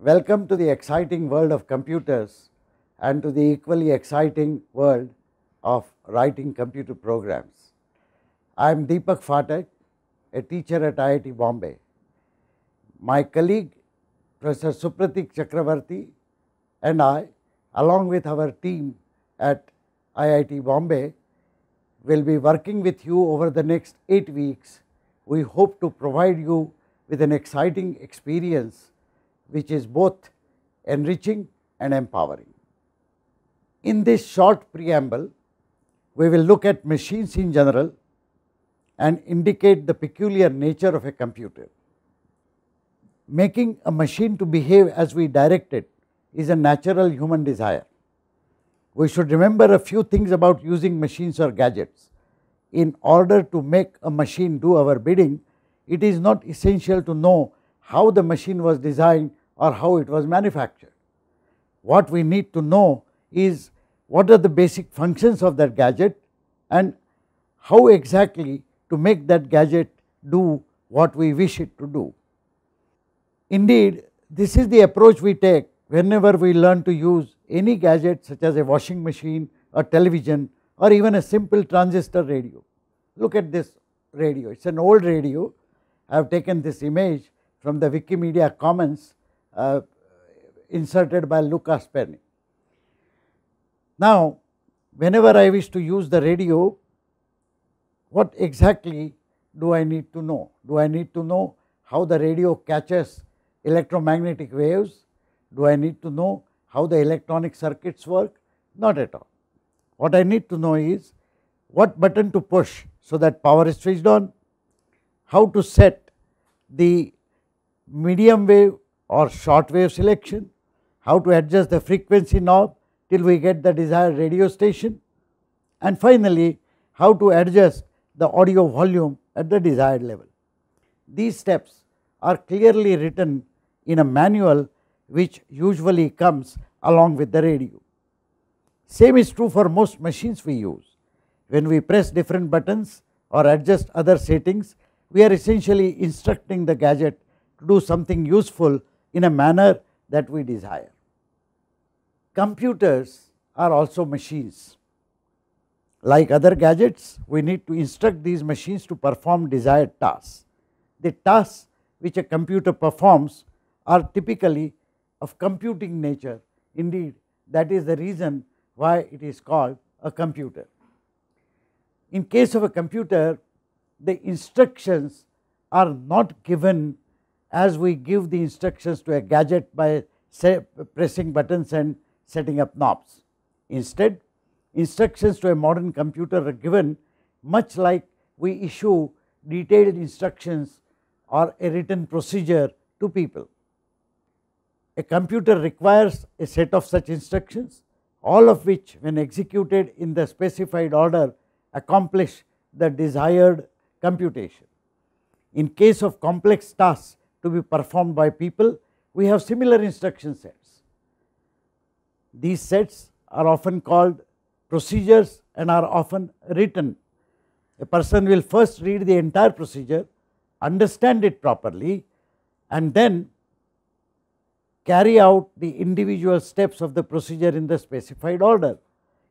Welcome to the exciting world of computers and to the equally exciting world of writing computer programs. I am Deepak Fatak, a teacher at IIT Bombay. My colleague Professor Supratik Chakravarti and I along with our team at IIT Bombay will be working with you over the next 8 weeks. We hope to provide you with an exciting experience which is both enriching and empowering. In this short preamble, we will look at machines in general and indicate the peculiar nature of a computer. Making a machine to behave as we direct it is a natural human desire. We should remember a few things about using machines or gadgets. In order to make a machine do our bidding, it is not essential to know how the machine was designed or how it was manufactured. What we need to know is what are the basic functions of that gadget and how exactly to make that gadget do what we wish it to do. Indeed, this is the approach we take whenever we learn to use any gadget such as a washing machine, a television or even a simple transistor radio. Look at this radio, it is an old radio. I have taken this image from the Wikimedia Commons uh, inserted by Luca Sperny. Now, whenever I wish to use the radio, what exactly do I need to know? Do I need to know how the radio catches electromagnetic waves? Do I need to know how the electronic circuits work? Not at all. What I need to know is what button to push so that power is switched on, how to set the medium wave or short wave selection, how to adjust the frequency knob till we get the desired radio station and finally, how to adjust the audio volume at the desired level. These steps are clearly written in a manual which usually comes along with the radio. Same is true for most machines we use. When we press different buttons or adjust other settings, we are essentially instructing the gadget to do something useful in a manner that we desire. Computers are also machines. Like other gadgets, we need to instruct these machines to perform desired tasks. The tasks which a computer performs are typically of computing nature. Indeed, that is the reason why it is called a computer. In case of a computer, the instructions are not given as we give the instructions to a gadget by pressing buttons and setting up knobs. Instead, instructions to a modern computer are given much like we issue detailed instructions or a written procedure to people. A computer requires a set of such instructions, all of which when executed in the specified order accomplish the desired computation. In case of complex tasks, to be performed by people, we have similar instruction sets. These sets are often called procedures and are often written. A person will first read the entire procedure, understand it properly and then carry out the individual steps of the procedure in the specified order.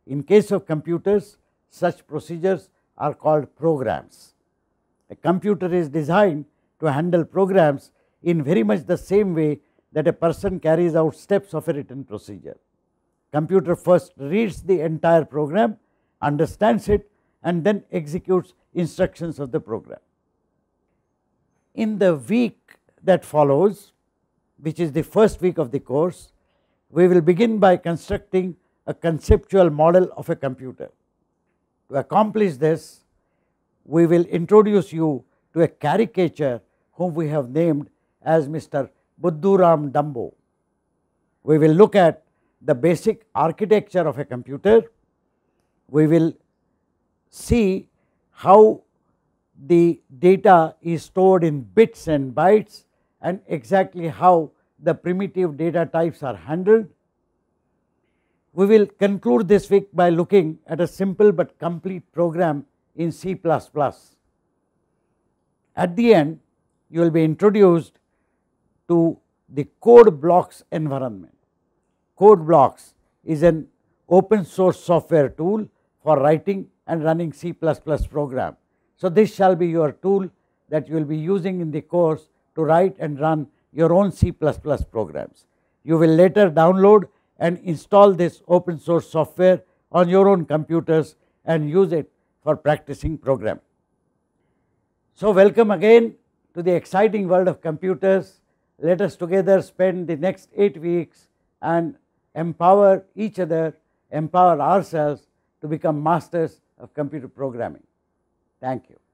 In case of computers, such procedures are called programs. A computer is designed to handle programs in very much the same way that a person carries out steps of a written procedure. Computer first reads the entire program, understands it and then executes instructions of the program. In the week that follows, which is the first week of the course, we will begin by constructing a conceptual model of a computer. To accomplish this, we will introduce you to a caricature whom we have named as Mr. Buddhuram Dumbo, We will look at the basic architecture of a computer. We will see how the data is stored in bits and bytes and exactly how the primitive data types are handled. We will conclude this week by looking at a simple but complete program in C++. At the end, you will be introduced to the code blocks environment. Code blocks is an open source software tool for writing and running C++ program. So this shall be your tool that you will be using in the course to write and run your own C++ programs. You will later download and install this open source software on your own computers and use it for practicing program. So welcome again to the exciting world of computers let us together spend the next 8 weeks and empower each other, empower ourselves to become masters of computer programming. Thank you.